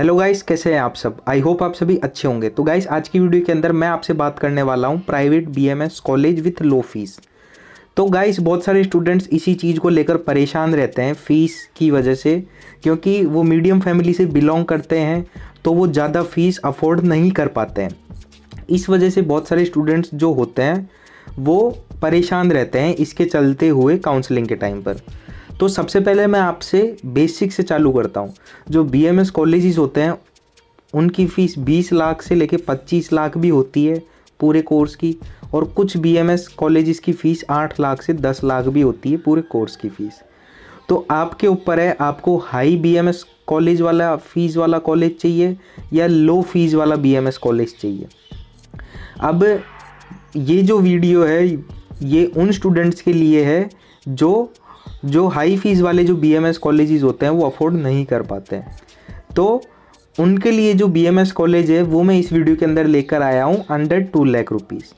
hello guys कैसे हैं आप सब आई होप आप सभी अच्छे होंगे तो गाइस आज की वीडियो के अंदर मैं आपसे बात करने वाला हूँ private BMS college with low fees तो गाइस बहुत सारे स्टूडेंट्स इसी चीज़ को लेकर परेशान रहते हैं फ़ीस की वजह से क्योंकि वो मीडियम फैमिली से बिलोंग करते हैं तो वो ज़्यादा फीस अफोर्ड नहीं कर पाते हैं इस वजह से बहुत सारे स्टूडेंट्स जो होते हैं वो परेशान रहते हैं इसके चलते हुए काउंसलिंग के टाइम पर तो सबसे पहले मैं आपसे बेसिक से चालू करता हूँ जो बी एम एस कॉलेजेस होते हैं उनकी फ़ीस बीस लाख से लेके पच्चीस लाख भी होती है पूरे कोर्स की और कुछ बी एम एस कॉलेज की फ़ीस आठ लाख से दस लाख भी होती है पूरे कोर्स की फ़ीस तो आपके ऊपर है आपको high B M S college वाला फ़ीस वाला कॉलेज चाहिए या लो फीस वाला बी एम एस कॉलेज चाहिए अब ये जो वीडियो है ये उन स्टूडेंट्स के लिए है जो जो हाई फीस वाले जो बी एम कॉलेजेस होते हैं वो अफोर्ड नहीं कर पाते हैं तो उनके लिए जो बी कॉलेज है वो मैं इस वीडियो के अंदर लेकर आया हूँ अंडर टू लैख रुपीज़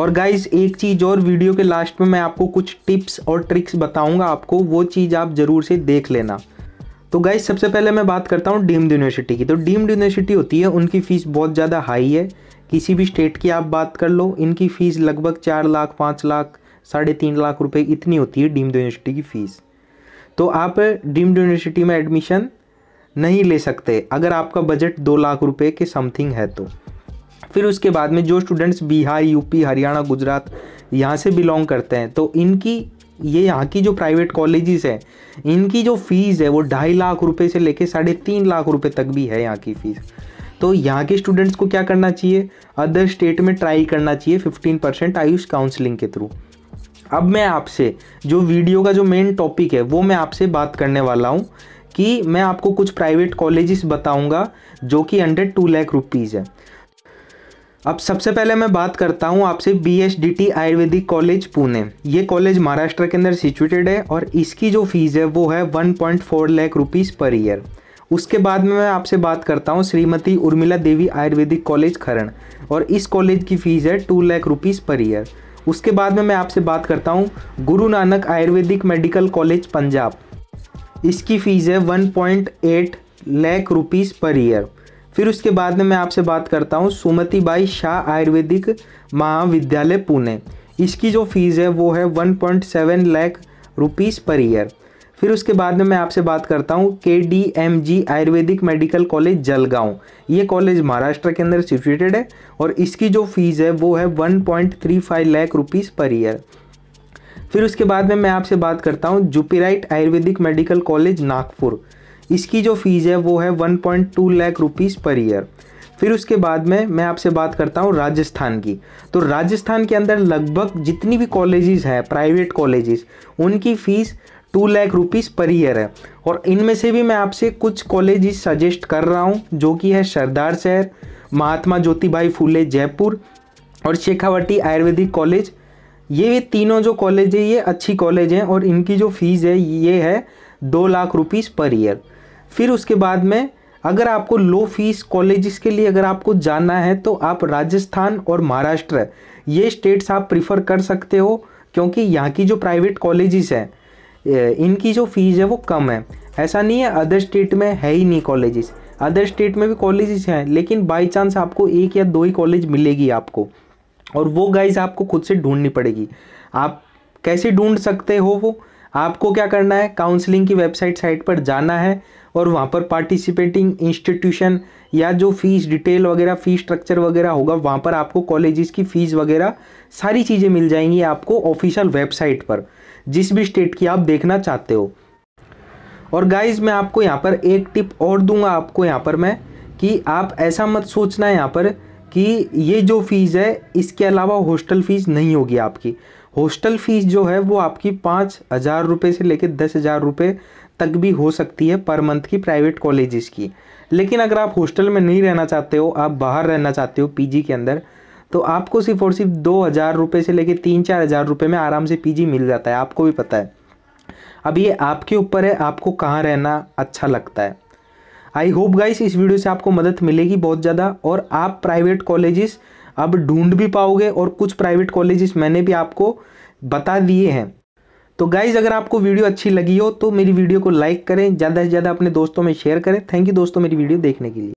और गाइज एक चीज़ और वीडियो के लास्ट में मैं आपको कुछ टिप्स और ट्रिक्स बताऊंगा आपको वो चीज़ आप ज़रूर से देख लेना तो गाइज सबसे पहले मैं बात करता हूँ डीम्ड यूनिवर्सिटी की तो डीम्ड यूनिवर्सिटी होती है उनकी फ़ीस बहुत ज़्यादा हाई है किसी भी स्टेट की आप बात कर लो इनकी फ़ीस लगभग चार लाख पाँच लाख साढ़े तीन लाख रुपए इतनी होती है डीम्ड यूनिवर्सिटी की फ़ीस तो आप डीम्ड यूनिवर्सिटी में एडमिशन नहीं ले सकते अगर आपका बजट दो लाख रुपए के समथिंग है तो फिर उसके बाद में जो स्टूडेंट्स बिहार यूपी हरियाणा गुजरात यहाँ से बिलोंग करते हैं तो इनकी ये यहाँ की जो प्राइवेट कॉलेजेस हैं इनकी जो फ़ीस है वो ढाई लाख रुपए से लेके साढ़े तीन लाख रुपए तक भी है यहाँ की फ़ीस तो यहाँ के स्टूडेंट्स को क्या करना चाहिए अदर स्टेट में ट्राई करना चाहिए फिफ्टीन परसेंट आयुष काउंसलिंग के थ्रू अब मैं आपसे जो वीडियो का जो मेन टॉपिक है वो मैं आपसे बात करने वाला हूँ कि मैं आपको कुछ प्राइवेट कॉलेजेस बताऊंगा जो कि अंडर टू लैख रुपीज़ है अब सबसे पहले मैं बात करता हूँ आपसे B S D T ayurvedic college Pune ये कॉलेज महाराष्ट्र के अंदर सिचुएटेड है और इसकी जो फीस है वो है one point four lakh rupees per year उसके बाद में मैं आपसे बात करता हूँ श्रीमती उर्मिला देवी आयुर्वेदिक कॉलेज खरण और इस कॉलेज की फ़ीस है two lakh rupees per year उसके बाद में मैं आपसे बात करता हूँ गुरु नानक आयुर्वेदिक मेडिकल कॉलेज पंजाब इसकी फ़ीस है 1.8 लाख रुपीस पर ईयर फिर उसके बाद में मैं आपसे बात करता हूँ सुमति बाई शाह आयुर्वेदिक महाविद्यालय पुणे इसकी जो फीस है वो है 1.7 लाख रुपीस पर ईयर फिर उसके बाद में मैं आपसे बात करता हूँ K D M G ayurvedic medical college Jalgaon ये कॉलेज महाराष्ट्र के अंदर सिचुएटेड है और इसकी जो फीस है वो है 1.35 लाख रुपीज़ पर ईयर फिर उसके बाद में मैं आपसे बात करता हूँ जुपीराइट आयुर्वेदिक मेडिकल कॉलेज नागपुर इसकी जो फीस है वो है 1.2 लाख रुपीज़ पर ईयर फिर उसके बाद में मैं आपसे बात करता हूँ राजस्थान की तो राजस्थान के अंदर लगभग जितनी भी कॉलेजेस हैं प्राइवेट कॉलेजेस उनकी fees two lakh rupees per year है और इनमें से भी मैं आपसे कुछ कॉलेज सजेस्ट कर रहा हूँ जो कि है सरदार शहर महात्मा ज्योतिबाई फूले जयपुर और शेखावटी आयुर्वेदिक कॉलेज ये तीनों जो कॉलेज है ये अच्छी कॉलेज हैं और इनकी जो फीस है ये है दो लाख रुपीज़ पर ईयर फिर उसके बाद में अगर आपको लो फीस कॉलेजेस के लिए अगर आपको जानना है तो आप राजस्थान और महाराष्ट्र ये स्टेट्स आप प्रीफर कर सकते हो क्योंकि यहाँ की जो प्राइवेट कॉलेजेस हैं इनकी जो फीस है वो कम है ऐसा नहीं है अदर स्टेट में है ही नहीं कॉलेजेस अदर स्टेट में भी कॉलेजेस हैं लेकिन बाई चांस आपको एक या दो ही कॉलेज मिलेगी आपको और वो गाइज आपको खुद से ढूंढनी पड़ेगी आप कैसे ढूंढ सकते हो वो आपको क्या करना है काउंसलिंग की वेबसाइट साइट पर जाना है और वहाँ पर पार्टिसिपेटिंग इंस्टीट्यूशन या जो फीस डिटेल वगैरह फीस स्ट्रक्चर वगैरह होगा वहाँ पर आपको कॉलेजेस की फ़ीस वगैरह सारी चीज़ें मिल जाएंगी आपको ऑफिशियल वेबसाइट पर जिस भी स्टेट की आप देखना चाहते हो और गाइज मैं आपको यहाँ पर एक टिप और दूंगा आपको यहाँ पर मैं कि आप ऐसा मत सोचना यहाँ पर कि ये जो फीस है इसके अलावा हॉस्टल फीस नहीं होगी आपकी हॉस्टल फीस जो है वो आपकी पाँच हज़ार रुपये से लेकर दस हज़ार रुपये तक भी हो सकती है पर मंथ की प्राइवेट कॉलेजेस की लेकिन अगर आप हॉस्टल में नहीं रहना चाहते हो आप बाहर रहना चाहते हो पीजी के अंदर तो आपको सिर्फ और सिर्फ दो हज़ार रुपये से लेके तीन चार हज़ार रुपये में आराम से पीजी मिल जाता है आपको भी पता है अब ये आपके ऊपर है आपको कहाँ रहना अच्छा लगता है आई होप गाइस इस वीडियो से आपको मदद मिलेगी बहुत ज़्यादा और आप प्राइवेट कॉलेजेस अब ढूंढ भी पाओगे और कुछ प्राइवेट कॉलेजेस मैंने भी आपको बता दिए हैं तो गाइज़ अगर आपको वीडियो अच्छी लगी हो तो मेरी वीडियो को लाइक करें ज़्यादा से ज़्यादा अपने दोस्तों में शेयर करें थैंक यू दोस्तों मेरी वीडियो देखने के लिए